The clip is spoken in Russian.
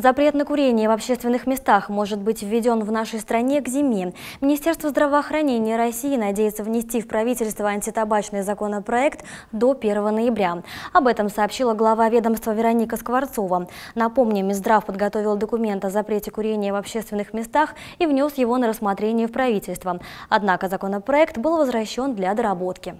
Запрет на курение в общественных местах может быть введен в нашей стране к зиме. Министерство здравоохранения России надеется внести в правительство антитабачный законопроект до 1 ноября. Об этом сообщила глава ведомства Вероника Скворцова. Напомним, Минздрав подготовил документ о запрете курения в общественных местах и внес его на рассмотрение в правительство. Однако законопроект был возвращен для доработки.